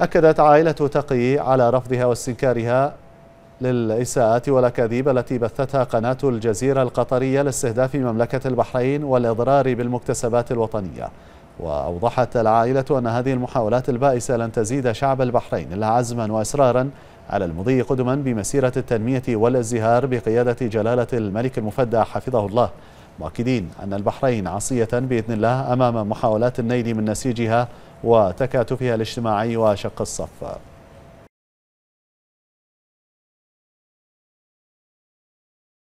أكدت عائلة تقي على رفضها واستنكارها للإساءات والأكاذيب التي بثتها قناة الجزيرة القطرية لاستهداف مملكة البحرين والإضرار بالمكتسبات الوطنية وأوضحت العائلة أن هذه المحاولات البائسة لن تزيد شعب البحرين إلا عزما وإصرارا على المضي قدما بمسيرة التنمية والازدهار بقيادة جلالة الملك المفدى حفظه الله مؤكدين أن البحرين عصية بإذن الله أمام محاولات النيل من نسيجها وتكاتفها الاجتماعي وشق الصف